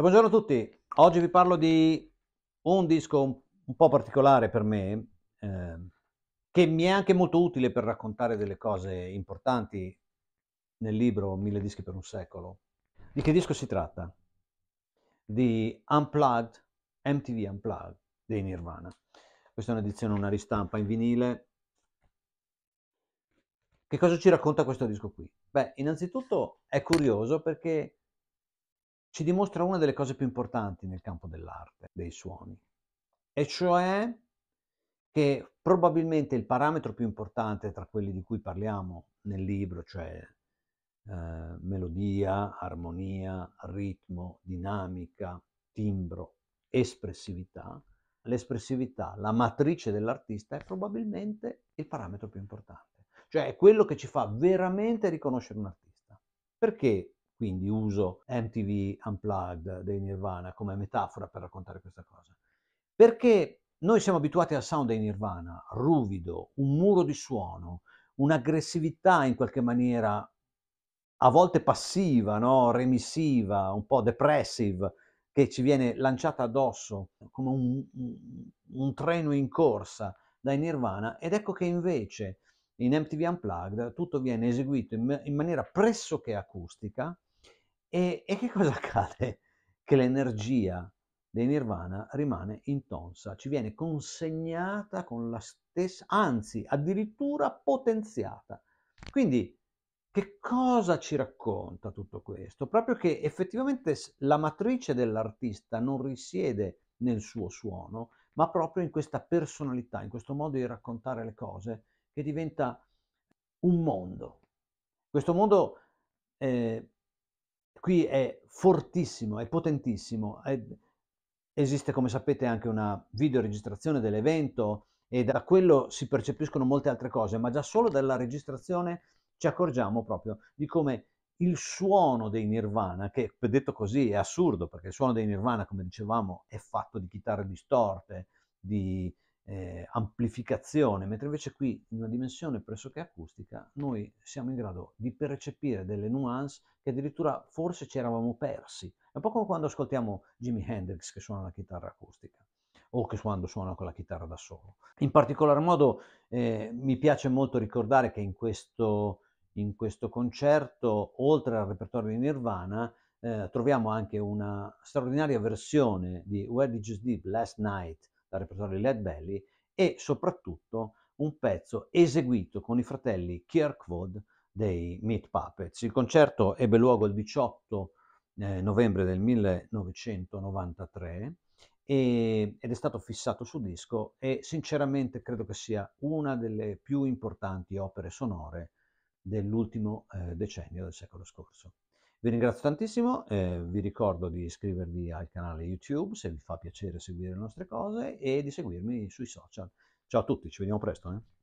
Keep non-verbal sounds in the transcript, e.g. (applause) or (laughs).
E buongiorno a tutti, oggi vi parlo di un disco un po' particolare per me, eh, che mi è anche molto utile per raccontare delle cose importanti nel libro Mille dischi per un secolo. Di che disco si tratta? Di Unplugged, MTV Unplugged dei Nirvana. Questa è un'edizione, una ristampa in vinile. Che cosa ci racconta questo disco qui? Beh, innanzitutto è curioso perché ci dimostra una delle cose più importanti nel campo dell'arte, dei suoni, e cioè che probabilmente il parametro più importante tra quelli di cui parliamo nel libro, cioè eh, melodia, armonia, ritmo, dinamica, timbro, espressività, l'espressività, la matrice dell'artista è probabilmente il parametro più importante, cioè è quello che ci fa veramente riconoscere un artista. Perché quindi uso MTV Unplugged dei Nirvana come metafora per raccontare questa cosa. Perché noi siamo abituati al sound dei Nirvana, ruvido, un muro di suono, un'aggressività in qualche maniera a volte passiva, no? remissiva, un po' depressive, che ci viene lanciata addosso come un, un, un, treno in corsa dai Nirvana ed ecco che invece in MTV Unplugged tutto viene eseguito in, in maniera pressoché acustica, e, e che cosa (laughs) accade? Che l'energia dei nirvana rimane intonsa, ci viene consegnata con la stessa, anzi addirittura potenziata. Quindi che cosa ci racconta tutto questo? Proprio che effettivamente la matrice dell'artista non risiede nel suo suono, ma proprio in questa personalità, in questo modo di raccontare le cose che diventa un mondo. Questo mondo eh, qui è fortissimo, è potentissimo. È, esiste, come sapete, anche una videoregistrazione dell'evento e da quello si percepiscono molte altre cose, ma già solo dalla registrazione ci accorgiamo proprio di come il suono dei Nirvana, che detto così è assurdo, perché il suono dei Nirvana, come dicevamo, è fatto di chitarre distorte, di eh, amplificazione, mentre invece qui in una dimensione pressoché acustica noi siamo in grado di percepire delle nuance che addirittura forse ci eravamo persi. È un po' come quando ascoltiamo Jimi Hendrix che suona la chitarra acustica o che quando suona con la chitarra da solo. In particolar modo eh, mi piace molto ricordare che in questo, in questo concerto, oltre al repertorio di Nirvana, eh, troviamo anche una straordinaria versione di Where Did You Sleep Last Night dal repertorio di Led Belly e soprattutto un pezzo eseguito con i fratelli Kirkwood dei Meat Puppets. Il concerto ebbe luogo il 18 eh, novembre del 1993 e, ed è stato fissato su disco e sinceramente credo che sia una delle più importanti opere sonore dell'ultimo eh, decennio del secolo scorso. Vi ringrazio tantissimo, eh, vi ricordo di iscrivervi al canale YouTube se vi fa piacere seguire le nostre cose e di seguirmi sui social. Ciao a tutti, ci vediamo presto. Eh?